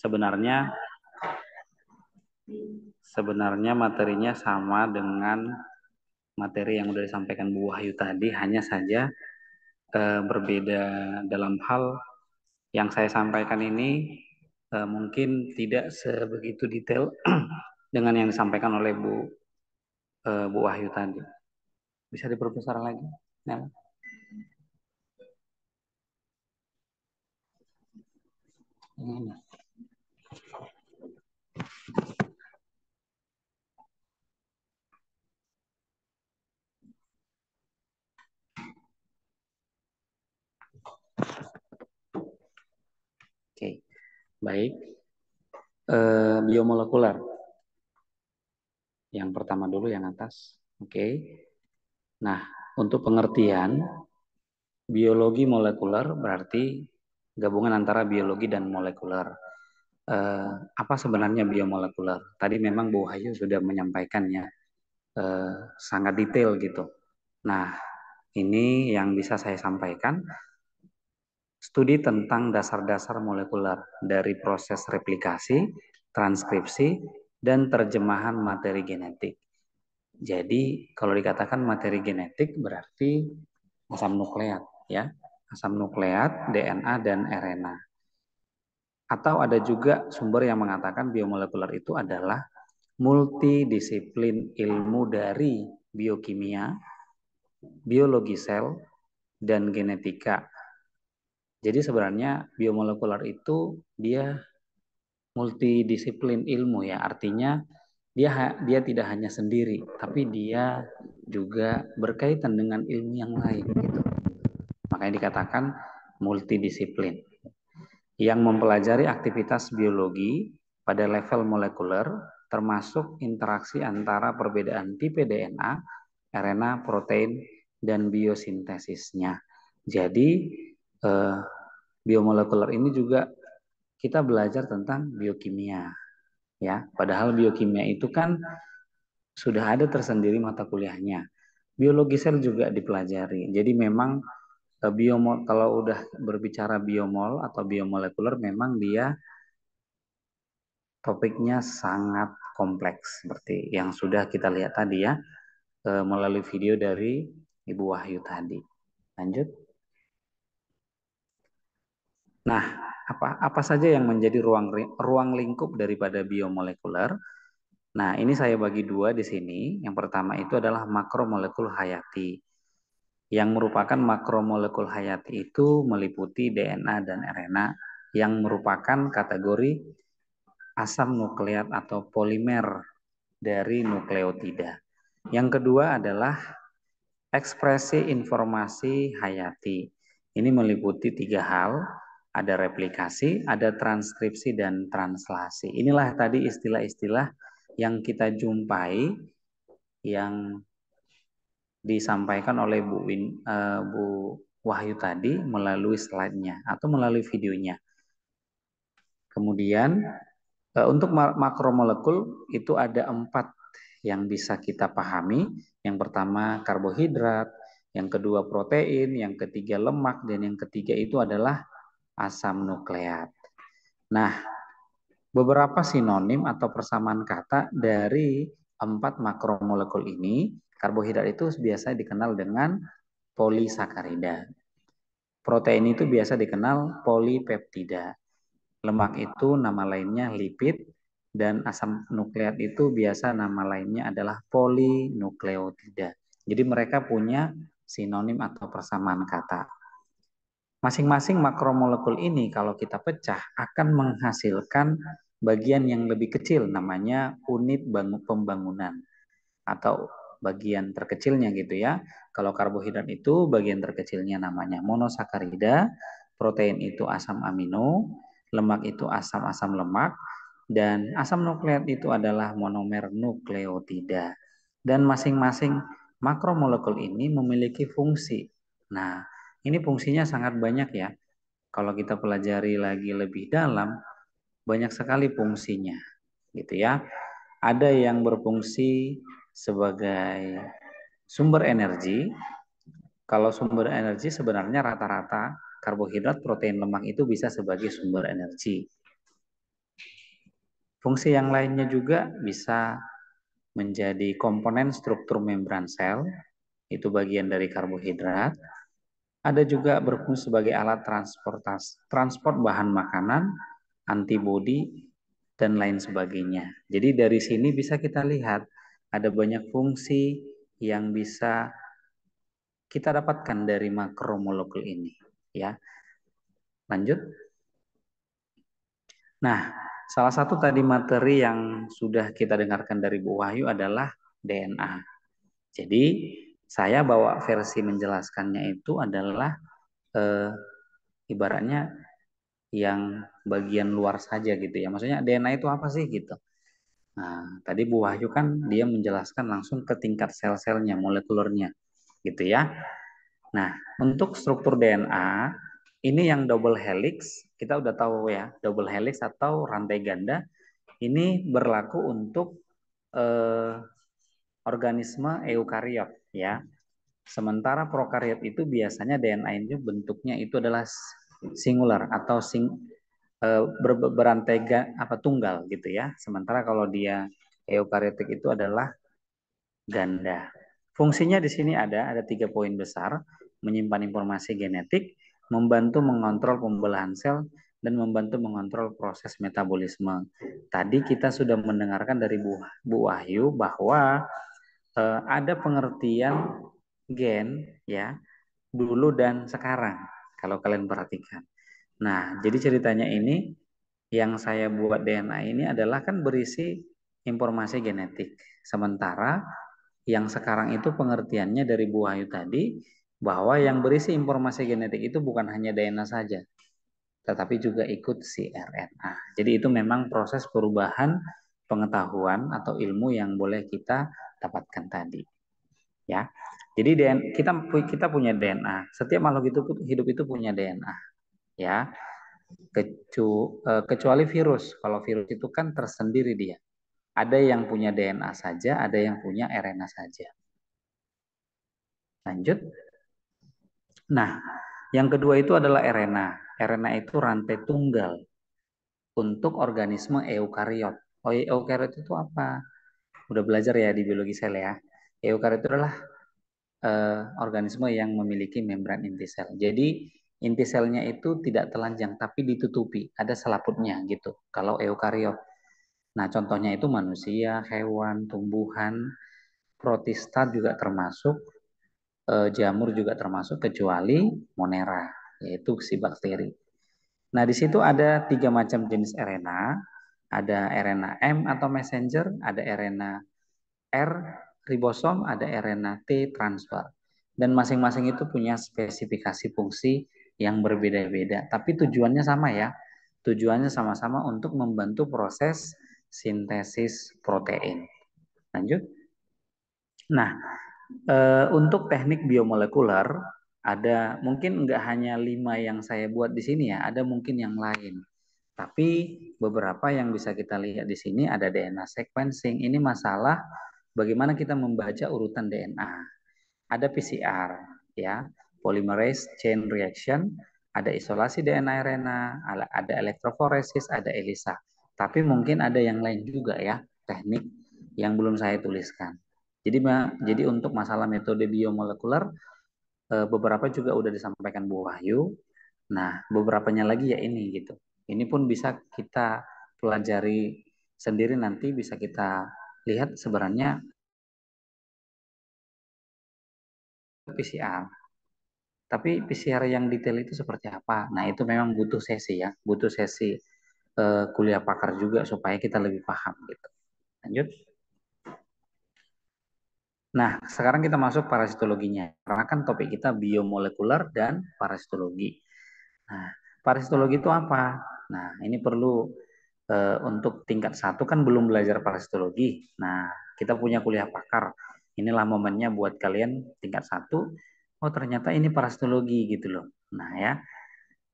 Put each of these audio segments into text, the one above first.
sebenarnya sebenarnya materinya sama dengan materi yang sudah disampaikan Bu Wahyu tadi, hanya saja e, berbeda dalam hal yang saya sampaikan ini e, mungkin tidak sebegitu detail dengan yang disampaikan oleh Bu e, Bu Wahyu tadi. Bisa diperbesar lagi, Nel? Ya. Ini. Oke, okay. baik. Uh, biomolekuler. Yang pertama dulu yang atas. Oke. Okay. Nah, untuk pengertian biologi molekuler berarti gabungan antara biologi dan molekuler eh, apa sebenarnya biomolekuler. Tadi memang Bu Hayu sudah menyampaikannya eh, sangat detail gitu. Nah, ini yang bisa saya sampaikan. Studi tentang dasar-dasar molekuler dari proses replikasi, transkripsi, dan terjemahan materi genetik. Jadi kalau dikatakan materi genetik berarti asam nukleat ya, asam nukleat, DNA dan RNA. Atau ada juga sumber yang mengatakan biomolekuler itu adalah multidisiplin ilmu dari biokimia, biologi sel, dan genetika. Jadi sebenarnya biomolekuler itu dia multidisiplin ilmu ya, artinya dia dia tidak hanya sendiri, tapi dia juga berkaitan dengan ilmu yang lain gitu. Makanya dikatakan multidisiplin yang mempelajari aktivitas biologi pada level molekuler termasuk interaksi antara perbedaan tipe DNA, RNA, protein, dan biosintesisnya. Jadi eh, biomolekuler ini juga kita belajar tentang biokimia. Ya, padahal biokimia itu kan sudah ada tersendiri mata kuliahnya. Biologi sel juga dipelajari. Jadi memang Eh, biomol kalau udah berbicara biomol atau biomolekuler memang dia topiknya sangat kompleks seperti yang sudah kita lihat tadi ya eh, melalui video dari Ibu Wahyu tadi. Lanjut. Nah, apa apa saja yang menjadi ruang ruang lingkup daripada biomolekuler? Nah, ini saya bagi dua di sini. Yang pertama itu adalah makromolekul hayati yang merupakan makromolekul hayati itu meliputi DNA dan RNA yang merupakan kategori asam nukleat atau polimer dari nukleotida. Yang kedua adalah ekspresi informasi hayati. Ini meliputi tiga hal, ada replikasi, ada transkripsi, dan translasi. Inilah tadi istilah-istilah yang kita jumpai yang disampaikan oleh Bu Win, uh, Bu Wahyu tadi melalui slide-nya atau melalui videonya. Kemudian uh, untuk makromolekul itu ada empat yang bisa kita pahami. Yang pertama karbohidrat, yang kedua protein, yang ketiga lemak, dan yang ketiga itu adalah asam nukleat. Nah, beberapa sinonim atau persamaan kata dari empat makromolekul ini Karbohidrat itu biasa dikenal dengan polisakarida. Protein itu biasa dikenal polipeptida. Lemak itu nama lainnya lipid dan asam nukleat itu biasa nama lainnya adalah polinukleotida. Jadi mereka punya sinonim atau persamaan kata. Masing-masing makromolekul ini kalau kita pecah akan menghasilkan bagian yang lebih kecil namanya unit pembangunan atau bagian terkecilnya gitu ya. Kalau karbohidrat itu bagian terkecilnya namanya monosakarida, protein itu asam amino, lemak itu asam-asam lemak, dan asam nukleat itu adalah monomer nukleotida. Dan masing-masing makromolekul ini memiliki fungsi. Nah, ini fungsinya sangat banyak ya. Kalau kita pelajari lagi lebih dalam, banyak sekali fungsinya gitu ya. Ada yang berfungsi sebagai sumber energi. Kalau sumber energi sebenarnya rata-rata karbohidrat, protein, lemak itu bisa sebagai sumber energi. Fungsi yang lainnya juga bisa menjadi komponen struktur membran sel, itu bagian dari karbohidrat. Ada juga berfungsi sebagai alat transportasi, transport bahan makanan, antibodi, dan lain sebagainya. Jadi dari sini bisa kita lihat ada banyak fungsi yang bisa kita dapatkan dari makromolekul ini ya lanjut nah salah satu tadi materi yang sudah kita dengarkan dari Bu Wahyu adalah DNA jadi saya bawa versi menjelaskannya itu adalah eh, ibaratnya yang bagian luar saja gitu ya maksudnya DNA itu apa sih gitu Nah, tadi Bu Wahyu kan dia menjelaskan langsung ke tingkat sel-selnya, molekulernya, gitu ya. Nah, untuk struktur DNA ini yang double helix, kita udah tahu ya, double helix atau rantai ganda ini berlaku untuk eh, organisme eukariot ya. Sementara prokariot itu biasanya DNA-nya bentuknya itu adalah singular atau sing Eh, ber, berantai apa tunggal gitu ya. Sementara kalau dia eukariotik itu adalah ganda. Fungsinya di sini ada ada tiga poin besar: menyimpan informasi genetik, membantu mengontrol pembelahan sel, dan membantu mengontrol proses metabolisme. Tadi kita sudah mendengarkan dari Bu, Bu Wahyu bahwa eh, ada pengertian gen ya dulu dan sekarang. Kalau kalian perhatikan, Nah, jadi ceritanya ini yang saya buat DNA ini adalah kan berisi informasi genetik. Sementara yang sekarang itu pengertiannya dari Bu Ayu tadi bahwa yang berisi informasi genetik itu bukan hanya DNA saja, tetapi juga ikut si RNA. Jadi itu memang proses perubahan pengetahuan atau ilmu yang boleh kita dapatkan tadi. Ya. Jadi kita kita punya DNA. Setiap makhluk hidup itu punya DNA ya kecu, eh, kecuali virus kalau virus itu kan tersendiri dia ada yang punya DNA saja ada yang punya RNA saja lanjut nah yang kedua itu adalah RNA RNA itu rantai tunggal untuk organisme eukariot oh eukariot itu apa udah belajar ya di biologi sel ya eukariot adalah uh, organisme yang memiliki membran inti sel jadi inti selnya itu tidak telanjang tapi ditutupi, ada selaputnya gitu. Kalau eukariot. Nah, contohnya itu manusia, hewan, tumbuhan, protista juga termasuk, e, jamur juga termasuk kecuali monera, yaitu si bakteri. Nah, di situ ada tiga macam jenis RNA, ada RNA M atau messenger, ada RNA R ribosom, ada RNA T transfer. Dan masing-masing itu punya spesifikasi fungsi yang berbeda-beda, tapi tujuannya sama ya. Tujuannya sama-sama untuk membantu proses sintesis protein. Lanjut. Nah, e, untuk teknik biomolekuler ada mungkin nggak hanya lima yang saya buat di sini ya, ada mungkin yang lain. Tapi beberapa yang bisa kita lihat di sini ada DNA sequencing. Ini masalah bagaimana kita membaca urutan DNA. Ada PCR, ya polymerase chain reaction, ada isolasi DNA RNA, ada elektroforesis, ada ELISA. Tapi mungkin ada yang lain juga ya, teknik yang belum saya tuliskan. Jadi jadi untuk masalah metode biomolekuler eh, beberapa juga udah disampaikan Bu Wahyu. Nah, beberapanya lagi ya ini gitu. Ini pun bisa kita pelajari sendiri nanti bisa kita lihat sebenarnya PCR tapi PCR yang detail itu seperti apa? Nah, itu memang butuh sesi ya, butuh sesi uh, kuliah pakar juga supaya kita lebih paham gitu. Lanjut. Nah, sekarang kita masuk parasitologinya. Karena kan topik kita biomolekuler dan parasitologi. Nah, parasitologi itu apa? Nah, ini perlu e, untuk tingkat satu kan belum belajar parasitologi. Nah, kita punya kuliah pakar. Inilah momennya buat kalian tingkat satu oh ternyata ini parasitologi gitu loh. Nah ya,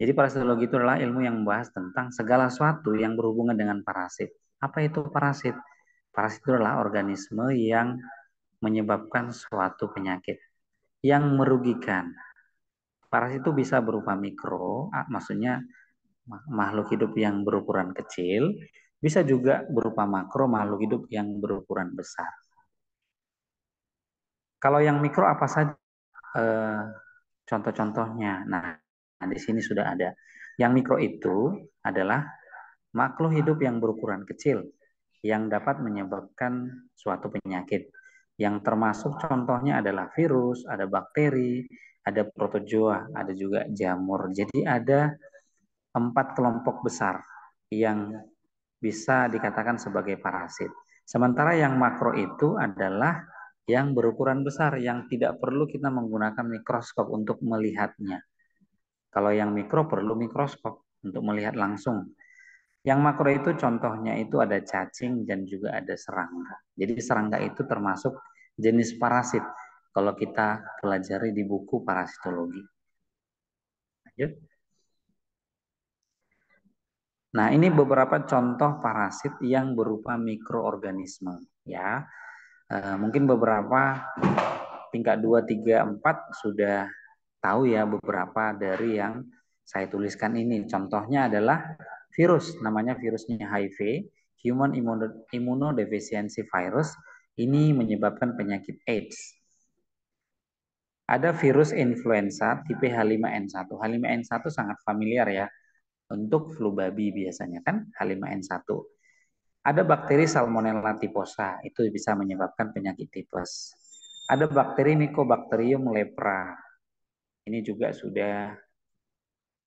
jadi parasitologi itu adalah ilmu yang membahas tentang segala sesuatu yang berhubungan dengan parasit. Apa itu parasit? Parasit itu adalah organisme yang menyebabkan suatu penyakit yang merugikan. Parasit itu bisa berupa mikro, maksudnya makhluk hidup yang berukuran kecil, bisa juga berupa makro makhluk hidup yang berukuran besar. Kalau yang mikro apa saja Eh, contoh-contohnya. Nah, nah, di sini sudah ada. Yang mikro itu adalah makhluk hidup yang berukuran kecil yang dapat menyebabkan suatu penyakit. Yang termasuk contohnya adalah virus, ada bakteri, ada protozoa, ada juga jamur. Jadi ada empat kelompok besar yang bisa dikatakan sebagai parasit. Sementara yang makro itu adalah yang berukuran besar yang tidak perlu kita menggunakan mikroskop untuk melihatnya. Kalau yang mikro perlu mikroskop untuk melihat langsung. Yang makro itu contohnya itu ada cacing dan juga ada serangga. Jadi serangga itu termasuk jenis parasit kalau kita pelajari di buku parasitologi. Lanjut. Nah, ini beberapa contoh parasit yang berupa mikroorganisme ya. Eh, mungkin beberapa tingkat 2, 3, 4 sudah tahu ya beberapa dari yang saya tuliskan ini. Contohnya adalah virus, namanya virusnya HIV, Human Immunodeficiency Virus. Ini menyebabkan penyakit AIDS. Ada virus influenza tipe H5N1. H5N1 sangat familiar ya untuk flu babi biasanya kan H5N1. Ada bakteri Salmonella typhosa, itu bisa menyebabkan penyakit tipes. Ada bakteri Mycobacterium lepra. Ini juga sudah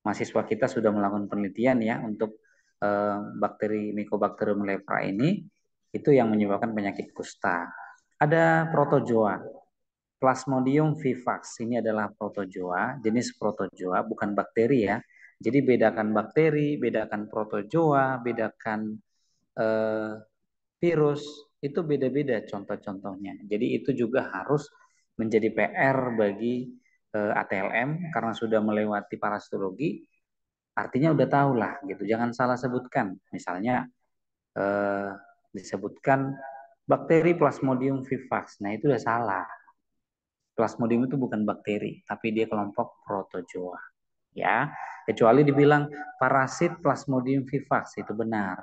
mahasiswa kita sudah melakukan penelitian ya untuk eh, bakteri Mycobacterium lepra ini itu yang menyebabkan penyakit kusta. Ada protozoa. Plasmodium vivax ini adalah protozoa, jenis protozoa bukan bakteri ya. Jadi bedakan bakteri, bedakan protozoa, bedakan eh, virus itu beda-beda contoh-contohnya. Jadi itu juga harus menjadi PR bagi eh, ATLM karena sudah melewati parasitologi, artinya udah tahu lah gitu. Jangan salah sebutkan. Misalnya eh, disebutkan bakteri Plasmodium vivax. Nah, itu udah salah. Plasmodium itu bukan bakteri, tapi dia kelompok protozoa. Ya, kecuali dibilang parasit Plasmodium vivax itu benar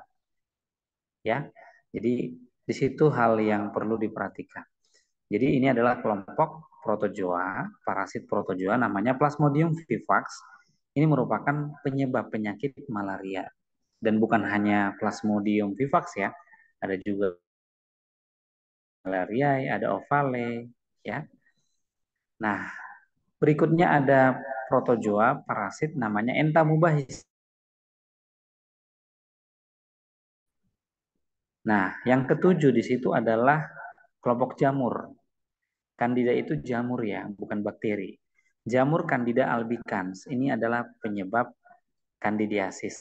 ya. Jadi di situ hal yang perlu diperhatikan. Jadi ini adalah kelompok protozoa, parasit protozoa namanya Plasmodium vivax. Ini merupakan penyebab penyakit malaria dan bukan hanya Plasmodium vivax ya, ada juga malaria, ada ovale ya. Nah, berikutnya ada protozoa parasit namanya Entamuba Nah, yang ketujuh di situ adalah kelompok jamur. Kandida itu jamur ya, bukan bakteri. Jamur Candida albicans ini adalah penyebab kandidiasis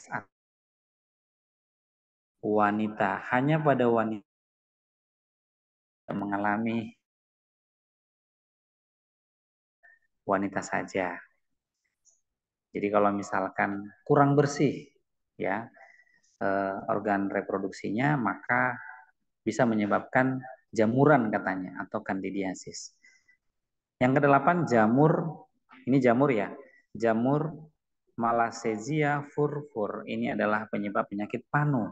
wanita. Hanya pada wanita mengalami wanita saja. Jadi kalau misalkan kurang bersih ya, eh, organ reproduksinya, maka bisa menyebabkan jamuran katanya atau kandidiasis. Yang kedelapan jamur, ini jamur ya, jamur Malassezia furfur. Ini adalah penyebab penyakit panu.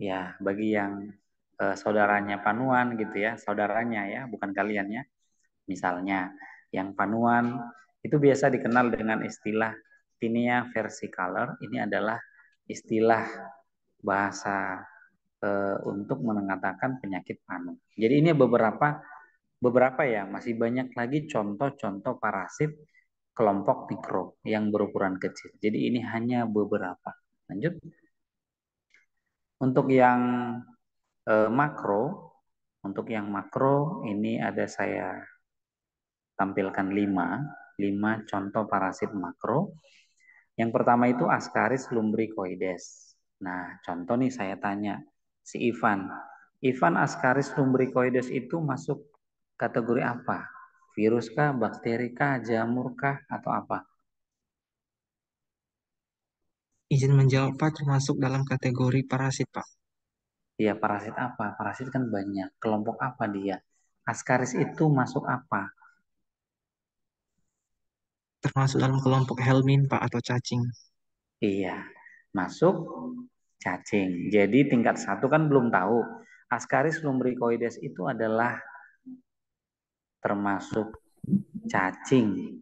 Ya, bagi yang eh, saudaranya panuan gitu ya, saudaranya ya, bukan kalian ya. Misalnya, yang panuan itu biasa dikenal dengan istilah tinea versicolor. Ini adalah istilah bahasa e, untuk mengatakan penyakit panu Jadi ini beberapa beberapa ya masih banyak lagi contoh-contoh parasit kelompok mikro yang berukuran kecil. Jadi ini hanya beberapa. Lanjut. Untuk yang e, makro, untuk yang makro ini ada saya tampilkan 5, 5 contoh parasit makro. Yang pertama itu Ascaris lumbricoides. Nah, contoh nih saya tanya si Ivan. Ivan Ascaris lumbricoides itu masuk kategori apa? Virus kah, bakteri kah, jamur kah, atau apa? Izin menjawab Pak, termasuk dalam kategori parasit Pak. Iya, parasit apa? Parasit kan banyak. Kelompok apa dia? Ascaris itu masuk apa? termasuk dalam kelompok helmin Pak atau cacing. Iya, masuk cacing. Jadi tingkat satu kan belum tahu. Ascaris lumbricoides itu adalah termasuk cacing.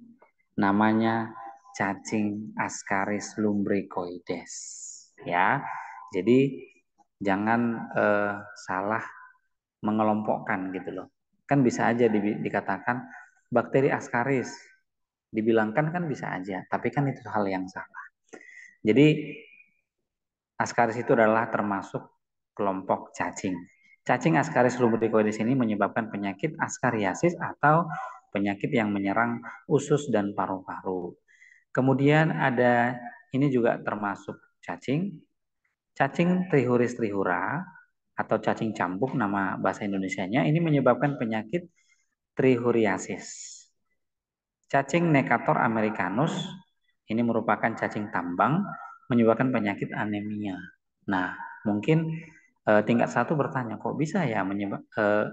Namanya cacing Ascaris lumbricoides. Ya. Jadi jangan eh, salah mengelompokkan gitu loh. Kan bisa aja di, dikatakan bakteri Ascaris dibilangkan kan bisa aja, tapi kan itu hal yang salah. Jadi askaris itu adalah termasuk kelompok cacing. Cacing askaris lumbricoides ini menyebabkan penyakit askariasis atau penyakit yang menyerang usus dan paru-paru. Kemudian ada ini juga termasuk cacing. Cacing trihuris trihura atau cacing cambuk nama bahasa Indonesianya ini menyebabkan penyakit trihuriasis. Cacing nekator americanus ini merupakan cacing tambang menyebabkan penyakit anemia. Nah, mungkin e, tingkat satu bertanya kok bisa ya menyebab, e, eh,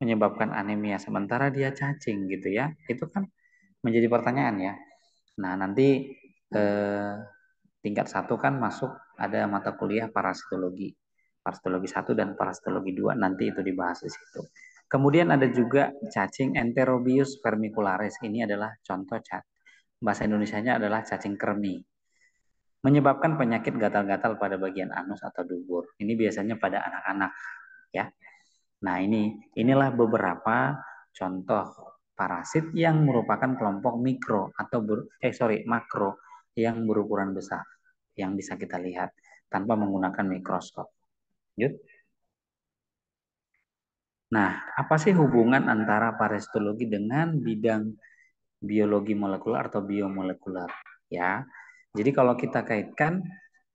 menyebabkan anemia sementara dia cacing gitu ya. Itu kan menjadi pertanyaan ya. Nah, nanti e, tingkat satu kan masuk ada mata kuliah parasitologi. Parasitologi satu dan parasitologi dua nanti itu dibahas di situ. Kemudian ada juga cacing Enterobius vermicularis. Ini adalah contoh cat. Bahasa Indonesianya adalah cacing kermi. Menyebabkan penyakit gatal-gatal pada bagian anus atau dubur. Ini biasanya pada anak-anak, ya. Nah, ini inilah beberapa contoh parasit yang merupakan kelompok mikro atau ber, eh sorry, makro yang berukuran besar yang bisa kita lihat tanpa menggunakan mikroskop. Yuk. Nah, apa sih hubungan antara parasitologi dengan bidang biologi molekular atau biomolekular? Ya, jadi kalau kita kaitkan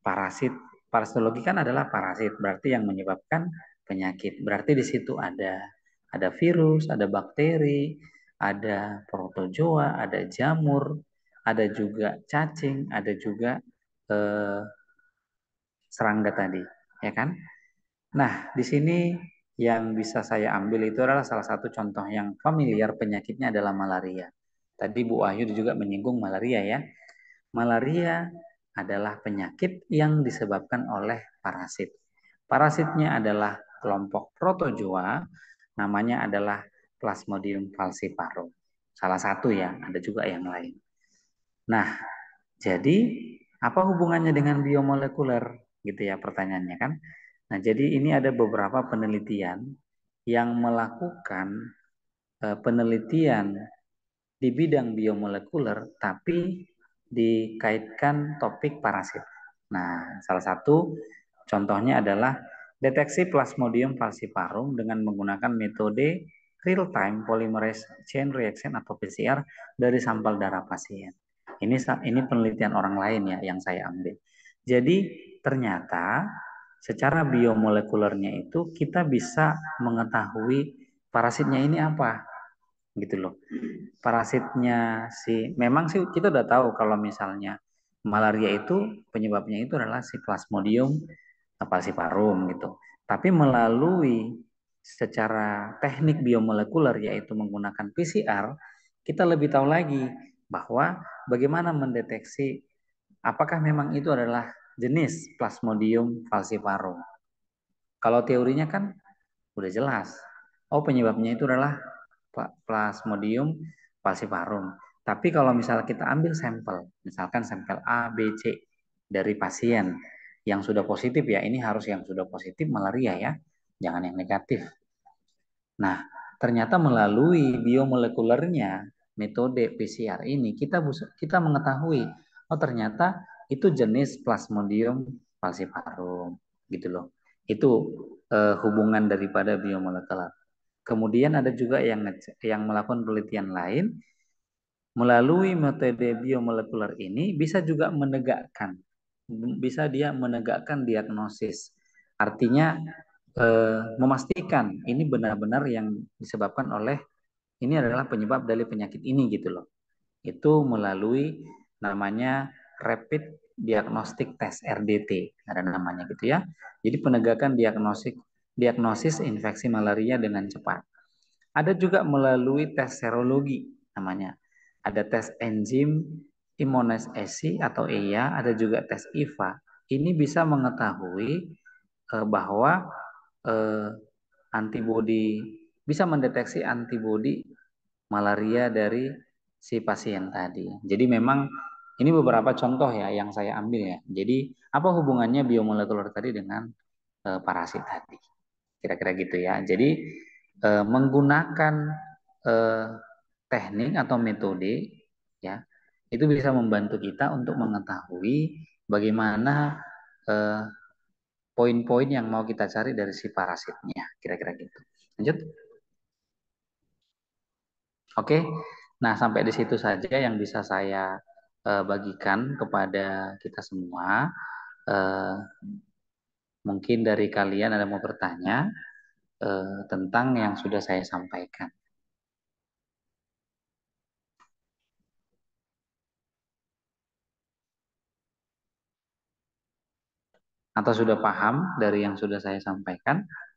parasit, parasitologi kan adalah parasit, berarti yang menyebabkan penyakit. Berarti di situ ada ada virus, ada bakteri, ada protozoa, ada jamur, ada juga cacing, ada juga eh, serangga tadi, ya kan? Nah, di sini yang bisa saya ambil itu adalah salah satu contoh yang familiar penyakitnya adalah malaria. Tadi Bu Wahyu juga menyinggung malaria ya. Malaria adalah penyakit yang disebabkan oleh parasit. Parasitnya adalah kelompok protozoa, namanya adalah Plasmodium falciparum. Salah satu ya, ada juga yang lain. Nah, jadi apa hubungannya dengan biomolekuler? Gitu ya pertanyaannya kan. Nah, jadi ini ada beberapa penelitian yang melakukan eh, penelitian di bidang biomolekuler tapi dikaitkan topik parasit. Nah, salah satu contohnya adalah deteksi Plasmodium falciparum dengan menggunakan metode real time polymerase chain reaction atau PCR dari sampel darah pasien. Ini ini penelitian orang lain ya yang saya ambil. Jadi ternyata secara biomolekulernya itu kita bisa mengetahui parasitnya ini apa gitu loh parasitnya si memang sih kita udah tahu kalau misalnya malaria itu penyebabnya itu adalah si plasmodium falciparum gitu tapi melalui secara teknik biomolekuler yaitu menggunakan PCR kita lebih tahu lagi bahwa bagaimana mendeteksi apakah memang itu adalah jenis Plasmodium falciparum. Kalau teorinya kan udah jelas. Oh penyebabnya itu adalah Plasmodium falciparum. Tapi kalau misalnya kita ambil sampel, misalkan sampel A, B, C dari pasien yang sudah positif ya, ini harus yang sudah positif malaria ya, jangan yang negatif. Nah, ternyata melalui biomolekulernya metode PCR ini kita kita mengetahui oh ternyata itu jenis Plasmodium falciparum gitu loh. Itu eh, hubungan daripada biomolekular. Kemudian ada juga yang yang melakukan penelitian lain melalui metode biomolekuler ini bisa juga menegakkan bisa dia menegakkan diagnosis. Artinya eh, memastikan ini benar-benar yang disebabkan oleh ini adalah penyebab dari penyakit ini gitu loh. Itu melalui namanya rapid diagnostik tes RDT ada namanya gitu ya. Jadi penegakan diagnostik diagnosis infeksi malaria dengan cepat. Ada juga melalui tes serologi namanya. Ada tes enzim imunisasi atau EIA, ada juga tes IVA. Ini bisa mengetahui eh, bahwa eh, antibodi bisa mendeteksi antibodi malaria dari si pasien tadi. Jadi memang ini hmm. beberapa contoh ya yang saya ambil ya. Jadi apa hubungannya biomolekuler tadi dengan e, parasit tadi? Kira-kira gitu ya. Jadi e, menggunakan e, teknik atau metode ya itu bisa membantu kita untuk mengetahui bagaimana poin-poin yang mau kita cari dari si parasitnya kira-kira gitu lanjut oke nah sampai di situ saja yang bisa saya uh, bagikan kepada kita semua. Uh, mungkin dari kalian ada mau bertanya uh, tentang yang sudah saya sampaikan. Atau sudah paham dari yang sudah saya sampaikan?